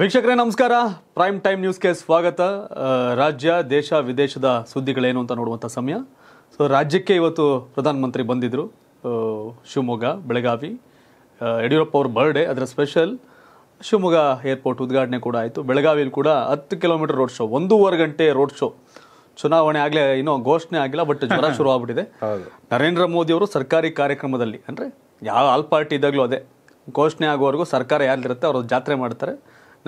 ವೀಕ್ಷಕರೇ ನಮಸ್ಕಾರ prime time ನ್ಯೂಸ್ಗೆ ಸ್ವಾಗತ ರಾಜ್ಯ ದೇಶ ವಿದೇಶದ ಸುದ್ದಿಗಳೇನು ಅಂತ ನೋಡುವಂಥ ಸಮಯ ಸೊ ರಾಜ್ಯಕ್ಕೆ ಇವತ್ತು ಪ್ರಧಾನಮಂತ್ರಿ ಬಂದಿದ್ದರು ಶಿವಮೊಗ್ಗ ಬೆಳಗಾವಿ ಯಡಿಯೂರಪ್ಪ ಅವ್ರ ಬರ್ಡೇ ಅದರ ಸ್ಪೆಷಲ್ ಶಿವಮೊಗ್ಗ ಏರ್ಪೋರ್ಟ್ ಉದ್ಘಾಟನೆ ಕೂಡ ಆಯಿತು ಬೆಳಗಾವಿಯಲ್ಲಿ ಕೂಡ ಹತ್ತು ಕಿಲೋಮೀಟರ್ ರೋಡ್ ಶೋ ಒಂದೂವರೆ ಗಂಟೆ ರೋಡ್ ಶೋ ಚುನಾವಣೆ ಆಗಲೇ ಇನ್ನೂ ಘೋಷಣೆ ಆಗಿಲ್ಲ ಬಟ್ ಜ್ವರ ಶುರು ಆಗ್ಬಿಟ್ಟಿದೆ ನರೇಂದ್ರ ಮೋದಿ ಅವರು ಸರ್ಕಾರಿ ಕಾರ್ಯಕ್ರಮದಲ್ಲಿ ಅಂದರೆ ಯಾವ ಆಲ್ ಪಾರ್ಟಿ ಇದ್ದಾಗಲೂ ಅದೇ ಘೋಷಣೆ ಆಗುವವರೆಗೂ ಸರ್ಕಾರ ಯಾರಿರುತ್ತೆ ಅವರು ಜಾತ್ರೆ ಮಾಡ್ತಾರೆ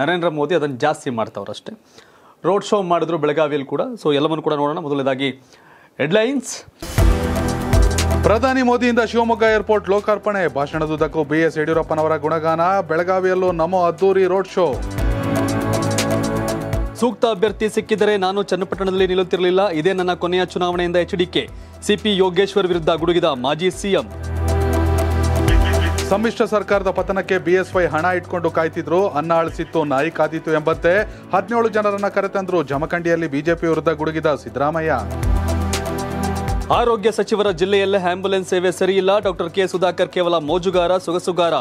ನರೇಂದ್ರ ಮೋದಿ ಅದನ್ನು ಜಾಸ್ತಿ ಮಾಡ್ತಾವ್ರಷ್ಟೇ ಅಷ್ಟೇ ರೋಡ್ ಶೋ ಮಾಡಿದ್ರು ಬೆಳಗಾವಿಯಲ್ಲಿ ಕೂಡ ಸೊ ಎಲ್ಲವನ್ನು ಕೂಡ ನೋಡೋಣ ಮೊದಲನೇದಾಗಿ ಹೆಡ್ಲೈನ್ಸ್ ಪ್ರಧಾನಿ ಮೋದಿಯಿಂದ ಶಿವಮೊಗ್ಗ ಏರ್ಪೋರ್ಟ್ ಲೋಕಾರ್ಪಣೆ ಭಾಷಣದುದ್ದಕ್ಕೂ ಎಸ್ ಯಡಿಯೂರಪ್ಪನವರ ಗುಣಗಾನ ಬೆಳಗಾವಿಯಲ್ಲೂ ನಮೋ ಅದ್ದೂರಿ ರೋಡ್ ಶೋ ಸೂಕ್ತ ಅಭ್ಯರ್ಥಿ ಸಿಕ್ಕಿದರೆ ನಾನು ಚನ್ನಪಟ್ಟಣದಲ್ಲಿ ನಿಲ್ಲುತ್ತಿರಲಿಲ್ಲ ಇದೇ ನನ್ನ ಕೊನೆಯ ಚುನಾವಣೆಯಿಂದ ಎಚ್ಡಿಕೆ ಸಿಪಿ ಯೋಗೇಶ್ವರ್ ವಿರುದ್ಧ ಗುಡುಗಿದ ಮಾಜಿ ಸಿಎಂ ಸಮ್ಮಿಶ್ರ ಸರ್ಕಾರದ ಪತನಕ್ಕೆ ಬಿಎಸ್ವೈ ಹಣ ಇಟ್ಕೊಂಡು ಕಾಯ್ತಿದ್ರು ಅನ್ನ ಅಳಿಸಿತ್ತು ನಾಯಿ ಕಾದಿತ್ತು ಎಂಬಂತೆ ಹದಿನೇಳು ಜನರನ್ನ ಕರೆತಂದ್ರು ಜಮಖಂಡಿಯಲ್ಲಿ ಬಿಜೆಪಿ ವಿರುದ್ಧ ಗುಡುಗಿದ ಸಿದ್ದರಾಮಯ್ಯ ಆರೋಗ್ಯ ಸಚಿವರ ಜಿಲ್ಲೆಯಲ್ಲೇ ಆಂಬ್ಯುಲೆನ್ಸ್ ಸೇವೆ ಸರಿಯಿಲ್ಲ ಡಾಕ್ಟರ್ ಕೆ ಸುಧಾಕರ್ ಕೇವಲ ಮೋಜುಗಾರ ಸೊಗಸುಗಾರ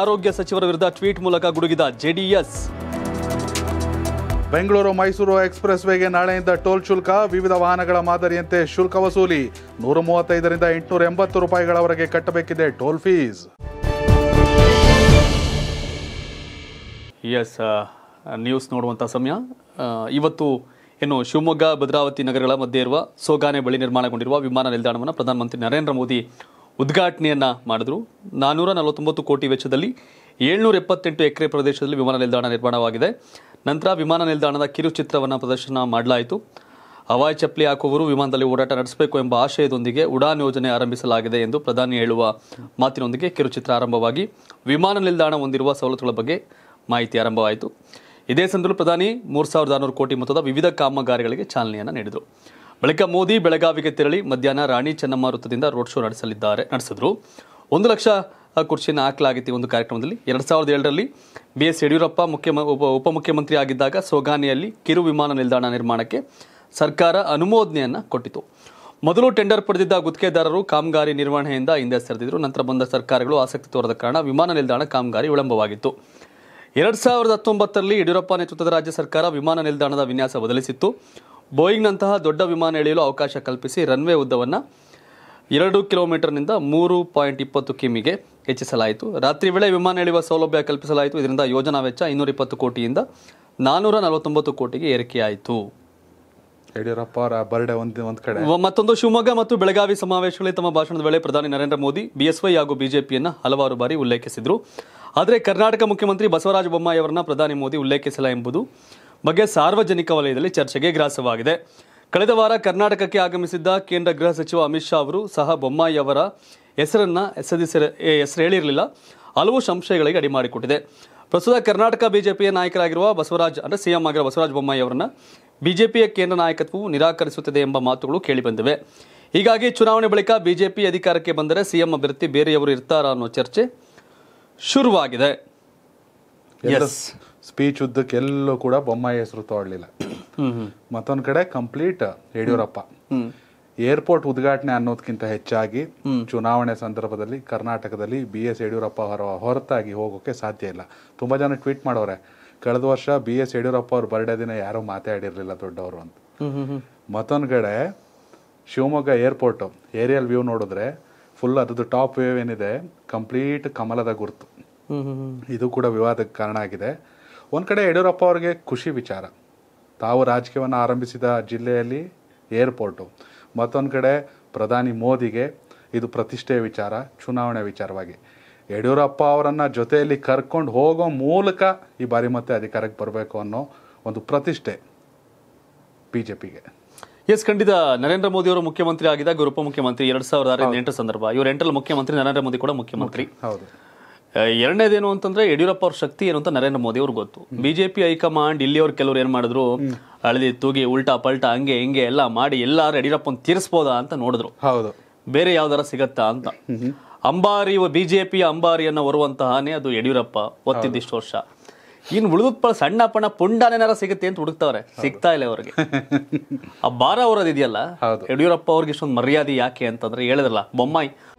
ಆರೋಗ್ಯ ಸಚಿವರ ವಿರುದ್ಧ ಟ್ವೀಟ್ ಮೂಲಕ ಗುಡುಗಿದ ಜೆಡಿಎಸ್ ಬೆಂಗಳೂರು ಮೈಸೂರು ಎಕ್ಸ್ಪ್ರೆಸ್ ವೇಗೆ ನಾಳೆಯಿಂದ ಟೋಲ್ ಶುಲ್ಕ ವಿವಿಧ ವಾಹನಗಳ ಮಾದರಿಯಂತೆ ಶುಲ್ಕ ವಸೂಲಿ ನೂರ ಮೂವತ್ತೈದರಿಂದ ಎಂಟುನೂರ ಎಂಬತ್ತು ರೂಪಾಯಿಗಳವರೆಗೆ ಕಟ್ಟಬೇಕಿದೆ ಟೋಲ್ ಫೀಸ್ ಎಸ್ ನ್ಯೂಸ್ ನೋಡುವಂಥ ಸಮಯ ಇವತ್ತು ಇನ್ನು ಶಿವಮೊಗ್ಗ ಭದ್ರಾವತಿ ನಗರಗಳ ಮಧ್ಯೆ ಇರುವ ಸೋಗಾನೆ ಬಳಿ ನಿರ್ಮಾಣಗೊಂಡಿರುವ ವಿಮಾನ ನಿಲ್ದಾಣವನ್ನು ಪ್ರಧಾನಮಂತ್ರಿ ನರೇಂದ್ರ ಮೋದಿ ಉದ್ಘಾಟನೆಯನ್ನು ಮಾಡಿದರು ನಾನ್ನೂರ ನಲವತ್ತೊಂಬತ್ತು ಕೋಟಿ ವೆಚ್ಚದಲ್ಲಿ ಏಳ್ನೂರ ಎಪ್ಪತ್ತೆಂಟು ಎಕರೆ ಪ್ರದೇಶದಲ್ಲಿ ವಿಮಾನ ನಿಲ್ದಾಣ ನಿರ್ಮಾಣವಾಗಿದೆ ನಂತರ ವಿಮಾನ ನಿಲ್ದಾಣದ ಕಿರುಚಿತ್ರವನ್ನು ಪ್ರದರ್ಶನ ಮಾಡಲಾಯಿತು ಹವಾಯಿ ಚಪ್ಪಲಿ ಹಾಕುವವರು ವಿಮಾನದಲ್ಲಿ ಓಡಾಟ ನಡೆಸಬೇಕು ಎಂಬ ಆಶಯದೊಂದಿಗೆ ಉಡಾನ್ ಯೋಜನೆ ಆರಂಭಿಸಲಾಗಿದೆ ಎಂದು ಪ್ರಧಾನಿ ಹೇಳುವ ಮಾತಿನೊಂದಿಗೆ ಕಿರುಚಿತ್ರ ಆರಂಭವಾಗಿ ವಿಮಾನ ನಿಲ್ದಾಣ ಹೊಂದಿರುವ ಸವಲತ್ತುಗಳ ಬಗ್ಗೆ ಮಾಹಿತಿ ಆರಂಭವಾಯಿತು ಇದೇ ಸಂದರ್ಭ ಪ್ರಧಾನಿ ಮೂರು ಸಾವಿರದ ಆರುನೂರು ಕೋಟಿ ಮೊತ್ತದ ವಿವಿಧ ಕಾಮಗಾರಿಗಳಿಗೆ ಚಾಲನೆಯನ್ನು ನೀಡಿದರು ಬಳಿಕ ಮೋದಿ ಬೆಳಗಾವಿಗೆ ತೆರಳಿ ಮಧ್ಯಾಹ್ನ ರಾಣಿ ಚೆನ್ನಮ್ಮ ವೃತ್ತದಿಂದ ರೋಡ್ ಶೋ ನಡೆಸಲಿದ್ದಾರೆ ನಡೆಸಿದರು ಒಂದು ಲಕ್ಷ ಕುರ್ಚಿಯನ್ನು ಹಾಕಲಾಗಿತ್ತು ಒಂದು ಕಾರ್ಯಕ್ರಮದಲ್ಲಿ ಎರಡು ಸಾವಿರದ ಏಳರಲ್ಲಿ ಬಿ ಎಸ್ ಯಡಿಯೂರಪ್ಪ ಮುಖ್ಯಮ ಉಪ ಉಪಮುಖ್ಯಮಂತ್ರಿ ಆಗಿದ್ದಾಗ ಸೋಗಾನಿಯಲ್ಲಿ ಕಿರು ವಿಮಾನ ನಿಲ್ದಾಣ ನಿರ್ಮಾಣಕ್ಕೆ ಸರ್ಕಾರ ಅನುಮೋದನೆಯನ್ನು ಕೊಟ್ಟಿತು ಮೊದಲು ಟೆಂಡರ್ ಪಡೆದಿದ್ದ ಗುತ್ತಿಗೆದಾರರು ಕಾಮಗಾರಿ ನಿರ್ವಹಣೆಯಿಂದ ಹಿಂದೆ ಸರಿದಿದ್ದರು ನಂತರ ಬಂದ ಸರ್ಕಾರಗಳು ಆಸಕ್ತಿ ತೋರದ ಕಾರಣ ವಿಮಾನ ನಿಲ್ದಾಣ ಕಾಮಗಾರಿ ವಿಳಂಬವಾಗಿತ್ತು ಎರಡ್ ಸಾವಿರದ ಹತ್ತೊಂಬತ್ತರಲ್ಲಿ ಯಡಿಯೂರಪ್ಪ ನೇತೃತ್ವದ ರಾಜ್ಯ ಸರ್ಕಾರ ವಿಮಾನ ನಿಲ್ದಾಣದ ವಿನ್ಯಾಸ ಬದಲಿಸಿತ್ತು ಬೋಯಿಂಗ್ನಂತಹ ದೊಡ್ಡ ವಿಮಾನ ಎಳೆಯಲು ಅವಕಾಶ ಕಲ್ಪಿಸಿ ರನ್ವೇ ಉದ್ದವನ್ನು ಎರಡು ಕಿಲೋಮೀಟರ್ನಿಂದ ಮೂರು ಪಾಯಿಂಟ್ ಇಪ್ಪತ್ತು ಕಿಮಿಗೆ ಹೆಚ್ಚಿಸಲಾಯಿತು ರಾತ್ರಿ ವೇಳೆ ವಿಮಾನ ಎಳೆಯುವ ಸೌಲಭ್ಯ ಕಲ್ಪಿಸಲಾಯಿತು ಇದರಿಂದ ಯೋಜನಾ ವೆಚ್ಚ ಇನ್ನೂರ ಇಪ್ಪತ್ತು ಕೋಟಿಯಿಂದ ನಾನ್ನೂರ ನಲವತ್ತೊಂಬತ್ತು ಕೋಟಿಗೆ ಏರಿಕೆಯಾಯಿತು ಯಡಿಯೂರಪ್ಪ ಬರ್ಡೆ ಒಂದು ಒಂದು ಕಡೆ ಮತ್ತೊಂದು ಶಿವಮೊಗ್ಗ ಮತ್ತು ಬೆಳಗಾವಿ ಸಮಾವೇಶಗಳಲ್ಲಿ ತಮ್ಮ ಭಾಷಣದ ವೇಳೆ ಪ್ರಧಾನಿ ನರೇಂದ್ರ ಮೋದಿ ಬಿಎಸ್ವೈ ಹಾಗೂ ಬಿಜೆಪಿಯನ್ನು ಹಲವಾರು ಬಾರಿ ಉಲ್ಲೇಖಿಸಿದರು ಆದರೆ ಕರ್ನಾಟಕ ಮುಖ್ಯಮಂತ್ರಿ ಬಸವರಾಜ ಬೊಮ್ಮಾಯಿ ಅವರನ್ನ ಪ್ರಧಾನಿ ಮೋದಿ ಉಲ್ಲೇಖಿಸಲ ಎಂಬುದು ಬಗ್ಗೆ ಸಾರ್ವಜನಿಕ ವಲಯದಲ್ಲಿ ಚರ್ಚೆಗೆ ಗ್ರಾಸವಾಗಿದೆ ಕಳೆದ ವಾರ ಕರ್ನಾಟಕಕ್ಕೆ ಆಗಮಿಸಿದ್ದ ಕೇಂದ್ರ ಗೃಹ ಸಚಿವ ಅಮಿತ್ ಶಾ ಅವರು ಸಹ ಬೊಮ್ಮಾಯಿ ಅವರ ಹೆಸರನ್ನು ಹೆಸರಿಸಿರ ಹೆಸರು ಹೇಳಿರಲಿಲ್ಲ ಹಲವು ಸಂಶಯಗಳಿಗೆ ಅಡಿ ಮಾಡಿಕೊಟ್ಟಿದೆ ಪ್ರಸ್ತುತ ಕರ್ನಾಟಕ ಬಿಜೆಪಿಯ ನಾಯಕರಾಗಿರುವ ಬಸವರಾಜ್ ಅಂದರೆ ಸಿಎಂ ಆಗಿರುವ ಬಸವರಾಜ ಬೊಮ್ಮಾಯಿ ಅವರನ್ನು ಬಿಜೆಪಿಯ ಕೇಂದ್ರ ನಾಯಕತ್ವವು ನಿರಾಕರಿಸುತ್ತದೆ ಎಂಬ ಮಾತುಗಳು ಕೇಳಿಬಂದಿವೆ ಹೀಗಾಗಿ ಚುನಾವಣೆ ಬಳಿಕ ಬಿಜೆಪಿ ಅಧಿಕಾರಕ್ಕೆ ಬಂದರೆ ಸಿಎಂ ಅಭ್ಯರ್ಥಿ ಬೇರೆಯವರು ಇರ್ತಾರಾ ಅನ್ನೋ ಚರ್ಚೆ ಶುರುವಾಗಿದೆ ಸ್ಪೀಚ್ ಉದ್ದಕ್ಕೆಲ್ಲೂ ಕೂಡ ಬೊಮ್ಮಾಯಿ ಹೆಸರು ತಗೊಳ್ಳಿಲ್ಲ ಮತ್ತೊಂದು ಕಡೆ ಕಂಪ್ಲೀಟ್ ಯಡಿಯೂರಪ್ಪ ಏರ್ಪೋರ್ಟ್ ಉದ್ಘಾಟನೆ ಅನ್ನೋದಕ್ಕಿಂತ ಹೆಚ್ಚಾಗಿ ಚುನಾವಣೆ ಸಂದರ್ಭದಲ್ಲಿ ಕರ್ನಾಟಕದಲ್ಲಿ ಬಿ ಎಸ್ ಯಡಿಯೂರಪ್ಪ ಹೊರತಾಗಿ ಹೋಗೋಕೆ ಸಾಧ್ಯ ಇಲ್ಲ ತುಂಬಾ ಜನ ಟ್ವೀಟ್ ಮಾಡೋರೆ ಕಳೆದ ವರ್ಷ ಬಿ ಎಸ್ ಯಡಿಯೂರಪ್ಪ ಅವ್ರ ಬರ್ಡೇ ದಿನ ಯಾರೂ ಮಾತಾಡಿರಲಿಲ್ಲ ದೊಡ್ಡವರು ಅಂತ ಮತ್ತೊಂದು ಕಡೆ ಶಿವಮೊಗ್ಗ ಏರ್ಪೋರ್ಟ್ ಏರಿಯಲ್ ವ್ಯೂ ನೋಡಿದ್ರೆ ಫುಲ್ ಅದ್ರದ್ದು ಟಾಪ್ ವೇವ್ ಏನಿದೆ ಕಂಪ್ಲೀಟ್ ಕಮಲದ ಗುರುತು ಇದು ಕೂಡ ವಿವಾದಕ್ಕೆ ಕಾರಣ ಆಗಿದೆ ಒಂದು ಕಡೆ ಯಡಿಯೂರಪ್ಪ ಅವರಿಗೆ ಖುಷಿ ವಿಚಾರ ತಾವು ರಾಜಕೀಯವನ್ನು ಆರಂಭಿಸಿದ ಜಿಲ್ಲೆಯಲ್ಲಿ ಏರ್ಪೋರ್ಟು ಮತ್ತೊಂದು ಕಡೆ ಪ್ರಧಾನಿ ಮೋದಿಗೆ ಇದು ಪ್ರತಿಷ್ಠೆಯ ವಿಚಾರ ಚುನಾವಣೆ ವಿಚಾರವಾಗಿ ಯಡಿಯೂರಪ್ಪ ಅವರನ್ನು ಜೊತೆಯಲ್ಲಿ ಕರ್ಕೊಂಡು ಹೋಗೋ ಮೂಲಕ ಈ ಬಾರಿ ಮತ್ತೆ ಅಧಿಕಾರಕ್ಕೆ ಬರಬೇಕು ಅನ್ನೋ ಒಂದು ಪ್ರತಿಷ್ಠೆ ಬಿ ಜೆ ಪಿಗೆ ಎಸ್ ಖಂಡಿತ ನರೇಂದ್ರ ಮೋದಿ ಅವರು ಮುಖ್ಯಮಂತ್ರಿ ಆಗಿದ್ದಾಗ ಉಪಮುಖ್ಯಮಂತ್ರಿ ಎರಡ್ ಸಾವಿರದ ಎಂಟು ಸಂದರ್ಭ ಇವರು ಎಂಟರಲ್ಲಿ ಮುಖ್ಯಮಂತ್ರಿ ನರೇಂದ್ರ ಮೋದಿ ಕೂಡ ಮುಖ್ಯಮಂತ್ರಿ ಹೌದು ಎರಡನೇದೇನು ಅಂತಂದ್ರೆ ಯಡಿಯೂರಪ್ಪ ಅವ್ರ ಶಕ್ತಿ ಏನು ಅಂತ ನರೇಂದ್ರ ಮೋದಿ ಅವ್ರಿಗೆ ಗೊತ್ತು ಬಿಜೆಪಿ ಹೈಕಮಾಂಡ್ ಇಲ್ಲಿಯವ್ರು ಕೆಲವ್ರು ಏನ್ ಮಾಡಿದ್ರು ಹಳದಿ ತೂಗಿ ಉಲ್ಟಾ ಪಲ್ಟಾ ಹಂಗೆ ಹಿಂಗೆ ಎಲ್ಲ ಮಾಡಿ ಎಲ್ಲಾರು ಯಡಿಯೂರಪ್ಪನ ತೀರಿಸಬಹುದಾ ಅಂತ ನೋಡಿದ್ರು ಹೌದು ಬೇರೆ ಯಾವ್ದಾರ ಸಿಗತ್ತಾ ಅಂತ ಅಂಬಾರಿ ಬಿಜೆಪಿ ಅಂಬಾರಿಯನ್ನ ಹೊರುವಂತಹನೇ ಅದು ಯಡಿಯೂರಪ್ಪ ಒತ್ತಿದ್ದಿಷ್ಟು ವರ್ಷ ಇನ್ ಉಳಿದ ಸಣ್ಣ ಪಣ ಪುಂಡಾನೇನಾರ ಸಿಗುತ್ತೆ ಅಂತ ಹುಡುಕ್ತಾವ್ರೆ ಸಿಗ್ತಾ ಇಲ್ಲ ಅವ್ರಿಗೆ ಆ ಭಾರ ಅವರದಿದೆಯಲ್ಲ ಯಡಿಯೂರಪ್ಪ ಅವ್ರಿಗೆ ಇಷ್ಟೊಂದು ಮರ್ಯಾದೆ ಯಾಕೆ ಅಂತಂದ್ರೆ ಹೇಳಿದ್ರಲ್ಲ ಬೊಮ್ಮಾಯಿ